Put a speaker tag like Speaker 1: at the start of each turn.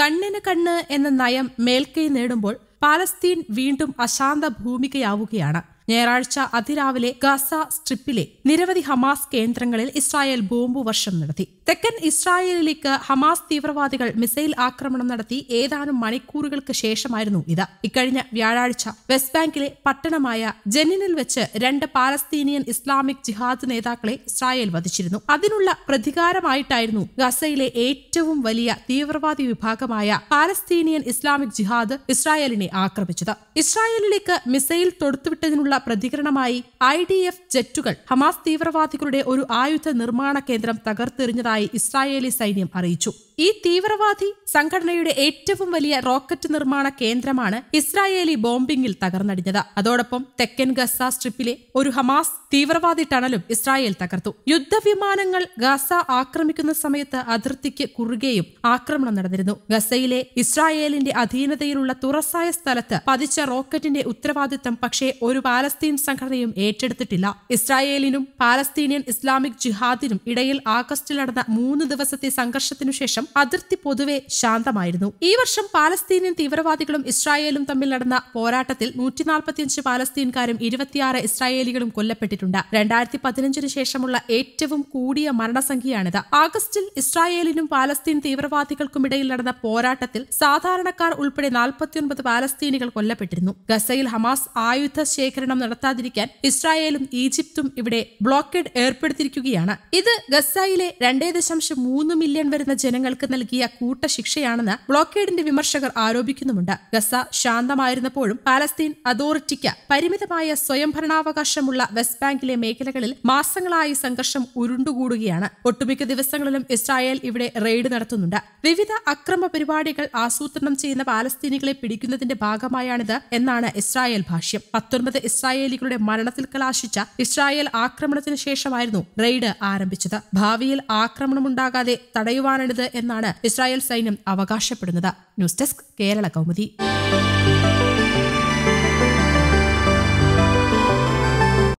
Speaker 1: കണ്ണിന് കണ്ണ് എന്ന നയം മേൽക്കൈ നേടുമ്പോൾ പാലസ്തീൻ വീണ്ടും അശാന്ത ഭൂമികയാവുകയാണ് ഞായറാഴ്ച അതിരാവിലെ ഗാസ സ്ട്രിപ്പിലെ നിരവധി ഹമാസ് കേന്ദ്രങ്ങളിൽ ഇസ്രായേൽ ബോംബ് വർഷം നടത്തി തെക്കൻ ഇസ്രായേലിലേക്ക് ഹമാസ് തീവ്രവാദികൾ മിസൈൽ ആക്രമണം നടത്തി ഏതാനും മണിക്കൂറുകൾക്ക് ശേഷമായിരുന്നു ഇത് ഇക്കഴിഞ്ഞ വ്യാഴാഴ്ച വെസ്റ്റ് ബാങ്കിലെ പട്ടണമായ ജെന്നിനിൽ വെച്ച് രണ്ട് പാലസ്തീനിയൻ ഇസ്ലാമിക് ജിഹാദ് നേതാക്കളെ ഇസ്രായേൽ വധിച്ചിരുന്നു അതിനുള്ള പ്രതികാരമായിട്ടായിരുന്നു ഗസയിലെ ഏറ്റവും വലിയ തീവ്രവാദി വിഭാഗമായ പാലസ്തീനിയൻ ഇസ്ലാമിക് ജിഹാദ് ഇസ്രായേലിനെ ആക്രമിച്ചത് ഇസ്രായേലിലേക്ക് മിസൈൽ തൊടുത്തുവിട്ടതിനുള്ള പ്രതികരണമായി ഐ ഡി എഫ് ജെറ്റുകൾ ഹമാസ് തീവ്രവാദികളുടെ ഒരു ആയുധ നിർമ്മാണ കേന്ദ്രം തകർത്തെറിഞ്ഞതായി ഇസ്രായേലി സൈന്യം അറിയിച്ചു ഈ തീവ്രവാദി സംഘടനയുടെ ഏറ്റവും വലിയ റോക്കറ്റ് നിർമ്മാണ കേന്ദ്രമാണ് ഇസ്രായേലി ബോംബിംഗിൽ തകർന്നടിഞ്ഞത് അതോടൊപ്പം തെക്കൻ ഗസ സ്ട്രിപ്പിലെ ഒരു ഹമാസ് തീവ്രവാദി ടണലും ഇസ്രായേൽ തകർത്തു യുദ്ധവിമാനങ്ങൾ ഗസ ആക്രമിക്കുന്ന സമയത്ത് അതിർത്തിക്ക് കുറുകെയും ആക്രമണം നടന്നിരുന്നു ഗസയിലെ ഇസ്രായേലിന്റെ അധീനതയിലുള്ള തുറസായ സ്ഥലത്ത് പതിച്ച റോക്കറ്റിന്റെ ഉത്തരവാദിത്തം പക്ഷേ ഒരു പാലസ്തീൻ സംഘടനയും ഏറ്റെടുത്തിട്ടില്ല ഇസ്രായേലിനും പാലസ്തീനിയൻ ഇസ്ലാമിക് ജിഹാദിനും ഇടയിൽ ആഗസ്റ്റിൽ നടന്ന മൂന്ന് ദിവസത്തെ സംഘർഷത്തിനു ശേഷം അതിർത്തി പൊതുവെ ശാന്തമായിരുന്നു ഈ വർഷം പാലസ്തീനിയൻ തീവ്രവാദികളും ഇസ്രായേലും തമ്മിൽ നടന്ന പോരാട്ടത്തിൽ നാൽപ്പത്തിയഞ്ച് പാലസ്തീൻകാരും ഇരുപത്തിയാറ് ഇസ്രായേലികളും കൊല്ലപ്പെട്ടിട്ടുണ്ട് രണ്ടായിരത്തി പതിനഞ്ചിന് ശേഷമുള്ള ഏറ്റവും കൂടിയ മരണസംഖ്യയാണിത് ആഗസ്റ്റിൽ ഇസ്രായേലിനും പാലസ്തീൻ തീവ്രവാദികൾക്കുമിടയിൽ നടന്ന പോരാട്ടത്തിൽ സാധാരണക്കാർ ഉൾപ്പെടെ നാൽപ്പത്തിയൊൻപത് പാലസ്തീനികൾ കൊല്ലപ്പെട്ടിരുന്നു ഗസയിൽ ഹമാസ് ആയുധ ശേഖരണം ആക്രമണം നടത്താതിരിക്കാൻ ഇസ്രായേലും ഈജിപ്തും ഇവിടെ ബ്ലോക്കേഡ് ഏർപ്പെടുത്തിയിരിക്കുകയാണ് ഇത് ഗസയിലെ രണ്ടേ ദശാംശം മൂന്ന് മില്യൺ വരുന്ന ജനങ്ങൾക്ക് നൽകിയ കൂട്ട ശിക്ഷയാണെന്ന് ബ്ലോക്കേഡിന്റെ വിമർശകർ ആരോപിക്കുന്നുമുണ്ട് ഗസ ശാന്തമായിരുന്നപ്പോഴും പാലസ്തീൻ അതോറിറ്റിക്ക് പരിമിതമായ സ്വയംഭരണാവകാശമുള്ള വെസ്റ്റ് ബാങ്കിലെ മേഖലകളിൽ മാസങ്ങളായി സംഘർഷം ഉരുണ്ടുകൂടുകയാണ് ഒട്ടുമിക്ക ദിവസങ്ങളിലും ഇസ്രായേൽ ഇവിടെ റെയ്ഡ് നടത്തുന്നുണ്ട് വിവിധ അക്രമ പരിപാടികൾ ആസൂത്രണം ചെയ്യുന്ന പാലസ്തീനികളെ പിടിക്കുന്നതിന്റെ ഭാഗമായാണിത് എന്നാണ് ഇസ്രായേൽ ഭാഷ്യം പത്തൊൻപത് ഇസ്രായേലികളുടെ മരണത്തിൽ കലാശിച്ച ഇസ്രായേൽ ആക്രമണത്തിന് ശേഷമായിരുന്നു റെയ്ഡ് ആരംഭിച്ചത് ഭാവിയിൽ ആക്രമണമുണ്ടാകാതെ തടയുവാനാണിത് എന്നാണ് ഇസ്രായേൽ സൈന്യം അവകാശപ്പെടുന്നത് ന്യൂസ് ഡെസ്ക് കേരള കൗമുദി